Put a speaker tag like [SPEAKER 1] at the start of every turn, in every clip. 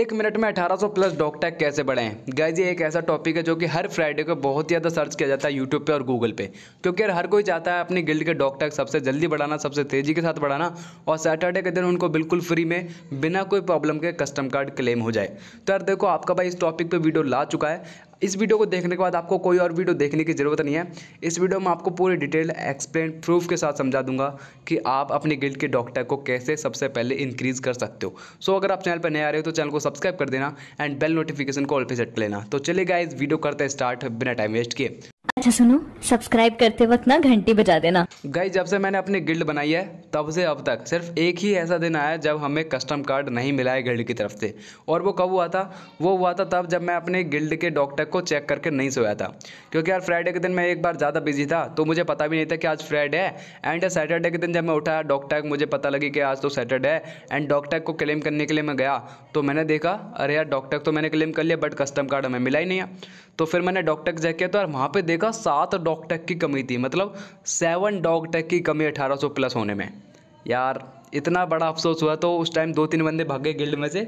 [SPEAKER 1] एक मिनट में 1800 प्लस डॉकटैग कैसे बढ़ाएं गाइज ये एक ऐसा टॉपिक है जो कि हर फ्राइडे को बहुत ही ज़्यादा सर्च किया जाता है यूट्यूब पे और गूगल पे क्योंकि हर कोई चाहता है अपनी गिल्ड के डॉकटैग सबसे जल्दी बढ़ाना सबसे तेज़ी के साथ बढ़ाना और सैटरडे के दिन उनको बिल्कुल फ्री में बिना कोई प्रॉब्लम के कस्टम कार्ड क्लेम हो जाए तो यार देखो आपका भाई इस टॉपिक पर वीडियो ला चुका है इस वीडियो को देखने के बाद आपको कोई और वीडियो देखने की ज़रूरत नहीं है इस वीडियो में आपको पूरी डिटेल एक्सप्लेन प्रूफ के साथ समझा दूंगा कि आप अपने गिल्ड के डॉक्टर को कैसे सबसे पहले इंक्रीज़ कर सकते हो सो अगर आप चैनल पर नए आ रहे हो तो चैनल को सब्सक्राइब कर देना एंड बेल नोटिफिकेशन को ऑल पे सेट कर लेना तो चलेगा इस वीडियो करते स्टार्ट बिना टाइम वेस्ट किए अच्छा सुनो सब्सक्राइब करते वक्त ना घंटी बजा देना गई जब से मैंने अपनी गिल्ड बनाई है तब से अब तक सिर्फ एक ही ऐसा दिन आया जब हमें कस्टम कार्ड नहीं मिला है गिल्ड की तरफ से और वो कब हुआ था वो हुआ था तब जब मैं अपने गिल्ड के डॉक्टर को चेक करके नहीं सोया था क्योंकि यार फ्राइडे के दिन मैं एक बार ज़्यादा बिजी था तो मुझे पता भी नहीं था कि आज फ्राइडे है एंड सैटरडे के दिन जब मैं उठाया डॉक्टर मुझे पता लगी कि आज तो सैटरडे है एंड डॉक्टर को क्लेम करने के लिए मैं गया तो मैंने देखा अरे यार डॉक्टर तो मैंने क्लेम कर लिया बट कस्टम कार्ड हमें मिला ही नहीं है तो फिर मैंने डॉक्टर को चेक किया तो यार वहाँ पर देखा सात डॉग टैक की कमी थी मतलब सेवन डॉग टैक की कमी 1800 प्लस होने में यार इतना बड़ा अफसोस हुआ तो उस टाइम दो तीन बंदे भागे गिल्ड में से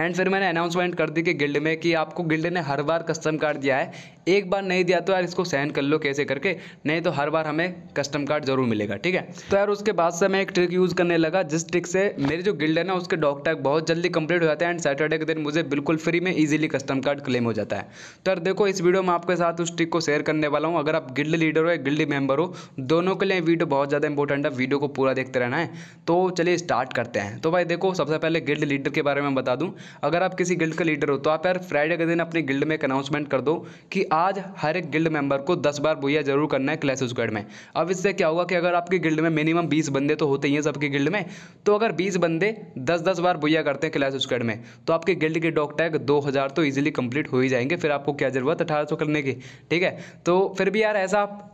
[SPEAKER 1] एंड फिर मैंने अनाउंसमेंट कर दी कि गिल्ड में कि आपको गिल्ड ने हर बार कस्टम कार्ड दिया है एक बार नहीं दिया तो यार इसको सहन कर लो कैसे करके नहीं तो हर बार हमें कस्टम कार्ड जरूर मिलेगा ठीक है तो यार उसके बाद से मैं एक ट्रिक यूज़ करने लगा जिस ट्रिक से मेरी जो गिल्ड है ना उसके डॉक टैग बहुत जल्दी कंप्लीट हो जाता है एंड सैटरडे के दिन मुझे बिल्कुल फ्री में ईजिली कस्टम कार्ड क्लेम हो जाता है तो यार देखो इस वीडियो में आपके साथ उस ट्रिक को शेयर करने वाला हूँ अगर आप गिल्ड लीडर हो या गिल्ड मेंबर हो दोनों के लिए वीडियो बहुत ज़्यादा इंपॉर्टेंट है वीडियो को पूरा देखते रहना है तो चलिए स्टार्ट करते हैं तो भाई देखो सबसे पहले गिल्ड लीडर के बारे में बता दूँ अगर आप किसी गिल्ड का लीडर हो तो आप यार फ्राइडे के दिन अपने गिल्ड में एक अनाउंसमेंट कर दो कि आज हर एक गिल्ड मेंबर को दस बार भूया जरूर करना है क्लैश में अब इससे क्या होगा कि अगर आपके गिल्ड में मिनिमम बीस बंदे तो होते ही हैं सबके गिल्ड में तो अगर बीस बंदे दस दस बार भूया करते हैं क्लैश में तो आपके गिल्ड के डॉक टैग दो हज़ार तो ईजिली कंप्लीट हो ही जाएंगे फिर आपको क्या ज़रूरत अठारह सौ करने की ठीक है तो फिर भी यार ऐसा आप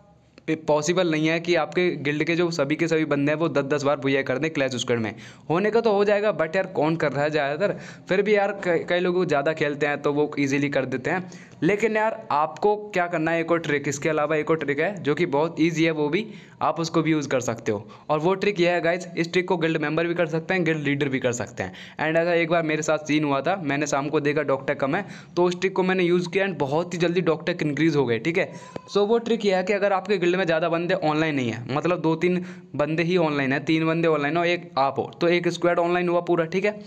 [SPEAKER 1] पॉसिबल नहीं है कि आपके गिल्ड के जो सभी के सभी बंदे हैं वो दस दस बार भुजाई कर दें क्लैश स्क्वाड में होने का तो हो जाएगा बट यार कौन कर रहा है ज़्यादातर फिर भी यार कई लोग ज़्यादा खेलते हैं तो वो ईजिली कर देते हैं लेकिन यार आपको क्या करना है एक और ट्रिक इसके अलावा एक और ट्रिक है जो कि बहुत ईजी है वो भी आप उसको भी यूज़ कर सकते हो और वो ट्रिक यह है गाइज इस ट्रिक को गिल्ड मेंबर भी कर सकते हैं गिल्ड लीडर भी कर सकते हैं एंड ऐसा एक बार मेरे साथ सीन हुआ था मैंने शाम को देखा डॉक्टर कम है तो उस ट्रिक को मैंने यूज़ किया एंड बहुत ही जल्दी डॉक्टर इंक्रीज़ हो गए ठीक है सो वो ट्रिक यह है कि अगर आपके गिल्ड में ज़्यादा बंदे ऑनलाइन नहीं है मतलब दो तीन बंदे ही ऑनलाइन है तीन बंदे ऑनलाइन हो एक आप हो तो एक स्क्वाड ऑनलाइन हुआ पूरा ठीक है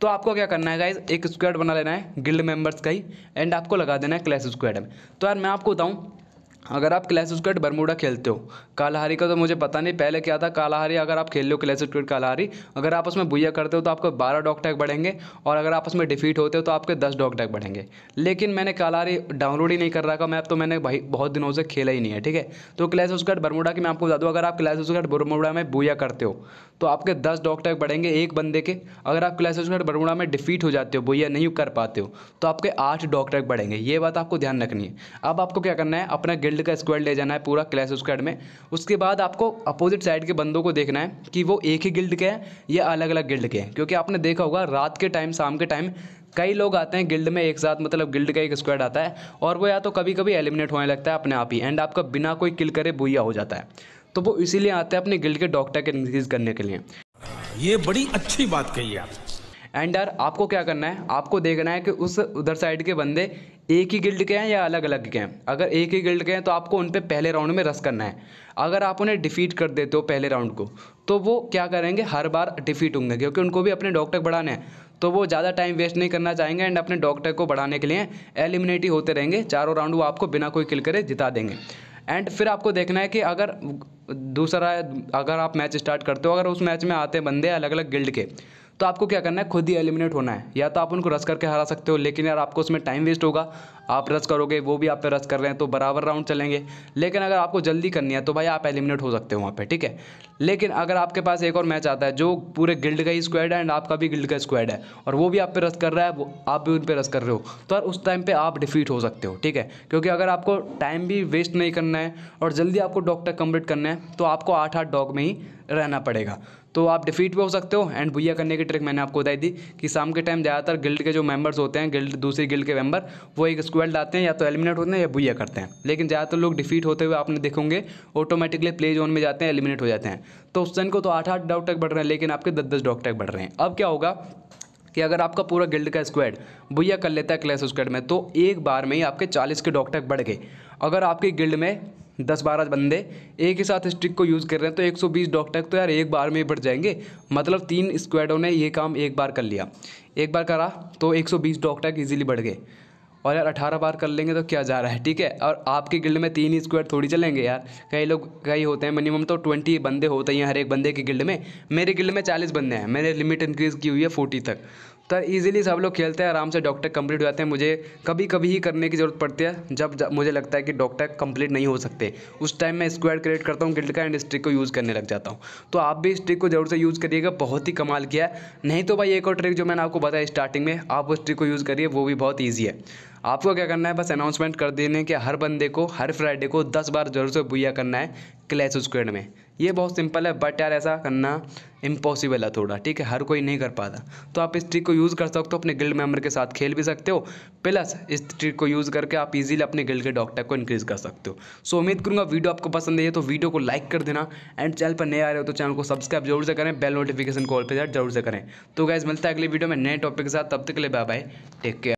[SPEAKER 1] तो आपको क्या करना है गाइज एक स्क्वाड बना लेना है गिल्ड मेंबर्स का ही एंड आपको लगा देना है क्लैश स्क्वाड में तो यार मैं आपको बताऊँ अगर आप क्लैश ऑफ बरमूडा खेलते हो कालाहारी का तो मुझे पता नहीं पहले क्या था कालाहारी अगर आप खेल लो क्लैश ऑफ कालाहारी अगर आप उसमें बुया करते हो तो आपको बारह डॉग टैग बढ़ेंगे और अगर आप उसमें डिफीट होते हो तो आपके दस डॉग टैग बढ़ेंगे लेकिन मैंने कालाहारी डाउनलोड ही नहीं कर रखा मैं तो मैंने भाई बहुत दिनों से खेला ही नहीं है ठीक है तो क्लैश उसकेट बरमूडा की मैं आपको बता दूँ अगर आप क्लैश उसकेट बरमूडा में बुया करते हो तो आपके दस डॉग टैग बढ़ेंगे एक बंदे के अगर आप क्लैश उसकेट बरमूडा में डिफीट हो जाते हो बुया नहीं कर पाते हो तो आपके आठ डॉग टैग बढ़ेंगे ये बात आपको ध्यान रखनी है अब आपको क्या करना है अपना फील्ड का स्क्वायर ले जाना है पूरा क्लैश स्क्वाड में उसके बाद आपको अपोजिट साइड के बंदों को देखना है कि वो एक ही गिल्ड के हैं या अलग अलग गिल्ड के हैं क्योंकि आपने देखा होगा रात के टाइम शाम के टाइम कई लोग आते हैं गिल्ड में एक साथ मतलब गिल्ड का एक स्क्वाड आता है और वो या तो कभी कभी एलिमिनेट होने लगता है अपने आप ही एंड आपका बिना कोई किल करे बुया हो जाता है तो वो इसीलिए आते हैं अपने गिल्ड के डॉक्टर के इंक्रीज करने के लिए ये बड़ी अच्छी बात कही आप एंड यार आपको क्या करना है आपको देखना है कि उस उधर साइड के बंदे एक ही गिल्ड के हैं या अलग अलग के हैं अगर एक ही गिल्ड के हैं तो आपको उन पर पहले राउंड में रस करना है अगर आप उन्हें डिफीट कर देते हो पहले राउंड को तो वो क्या करेंगे हर बार डिफीट होंगे क्योंकि उनको भी अपने डॉक्टर बढ़ाने हैं तो वो ज़्यादा टाइम वेस्ट नहीं करना चाहेंगे एंड अपने डॉक्टर को बढ़ाने के लिए एलिमिनेट ही होते रहेंगे चारों राउंड वो आपको बिना कोई किल करे जिता देंगे एंड फिर आपको देखना है कि अगर दूसरा अगर आप मैच स्टार्ट करते हो अगर उस मैच में आते बंदे अलग अलग गिल्ड के तो आपको क्या करना है खुद ही एलिमिनेट होना है या तो आप उनको रस करके हरा सकते हो लेकिन यार आपको उसमें टाइम वेस्ट होगा आप रस करोगे वो भी आप पे रस कर रहे हैं तो बराबर राउंड चलेंगे लेकिन अगर आपको जल्दी करनी है तो भाई आप एलिमिनेट हो सकते हो वहाँ पर ठीक है लेकिन अगर आपके पास एक और मैच आता है जो पूरे गिल्ड का ही स्क्वाड है एंड आपका भी गिल्ड का स्क्वाड है और वो भी आप पे रस कर रहा है वो आप भी उन पर रस कर रहे हो तो यार उस टाइम पर आप डिफीट हो सकते हो ठीक है क्योंकि अगर आपको टाइम भी वेस्ट नहीं करना है और जल्दी आपको डॉक्टर कम्प्लीट करना है तो आपको आठ आठ डॉग में ही रहना पड़ेगा तो आप डिफीट भी हो सकते हो एंड भुया करने की ट्रिक मैंने आपको बताई दी कि शाम के टाइम ज़्यादातर गिल्ड के जो मेंबर्स होते हैं गिल्ड दूसरी गिल्ड के मेंबर वो एक स्क्वेल्ड आते हैं या तो एलिमिनेट होते हैं या भुया करते हैं लेकिन ज़्यादातर लोग डिफीट होते हुए आपने देखोगे ऑटोमेटिकली प्ले जोन में जाते हैं एलिमिनेट हो जाते हैं तो उस को तो आठ आठ डॉक्टर बढ़ रहे हैं लेकिन आपके दस दस डॉक्टर बढ़ रहे हैं अब क्या होगा कि अगर आपका पूरा गिल्ड का स्क्वाड भुया कर लेता है क्लैश स्क्वाड में तो एक बार में ही आपके चालीस के डॉक्टर बढ़ गए अगर आपके गिल्ड में दस बारह बंदे एक ही साथ स्टिक को यूज़ कर रहे हैं तो 120 डॉग टैग तो यार एक बार में ही बढ़ जाएंगे मतलब तीन स्क्वाडों ने ये काम एक बार कर लिया एक बार करा तो 120 डॉग टैग ईजिली बढ़ गए और यार अठारह बार कर लेंगे तो क्या जा रहा है ठीक है और आपके गिल्ड में तीन ही स्क्वाड थोड़ी चलेंगे यार कई लोग कई होते हैं मिनिमम तो ट्वेंटी बंदे होते हैं हर एक बंदे के गिल्ड में मेरे गिल्ड में चालीस बंदे हैं मैंने लिमिट इंक्रीज़ की हुई है फोर्टी तक तो ईज़िली सब लोग खेलते हैं आराम से डॉक्टर कंप्लीट हो जाते हैं मुझे कभी कभी ही करने की ज़रूरत पड़ती है जब, जब मुझे लगता है कि डॉक्टर कंप्लीट नहीं हो सकते उस टाइम मैं स्क्वायर क्रिएट करता हूँ गिल्ड का एंड स्ट्रिक को यूज़ करने लग जाता हूँ तो आप भी इस ट्रिक को ज़रूर से यूज़ करिएगा बहुत ही कमाल किया है नहीं तो भाई एक और ट्रिक जो मैंने आपको बताया स्टार्टिंग में आप उस ट्रिक को यूज़ करिए वो भी बहुत ईजी है आपको क्या करना है बस अनाउंसमेंट कर देने के हर बंदे को हर फ्राइडे को दस बार जरूर से भूया करना है क्लैश स्क्वेड में ये बहुत सिंपल है बट यार ऐसा करना इम्पॉसिबल है थोड़ा ठीक है हर कोई नहीं कर पाता तो आप इस ट्रिक को यूज़ कर सकते हो तो अपने गिल्ड मेंबर के साथ खेल भी सकते हो प्लस इस ट्रिक को यूज़ करके आप इजीली अपने गिल्ड के डॉक्टर को इंक्रीज़ कर सकते हो सो उम्मीद करूँगा वीडियो आपको पसंद है तो वीडियो को लाइक कर देना एंड चैनल पर नए आ रहे हो तो चैनल को सब्सक्राइब जरूर से करें बेल नोटिफिकेशन कॉल पर जरूर से करें तो गैस मिलता है अगले वीडियो में नए टॉपिक के साथ तब तक के लिए बाय बाय टेक केयर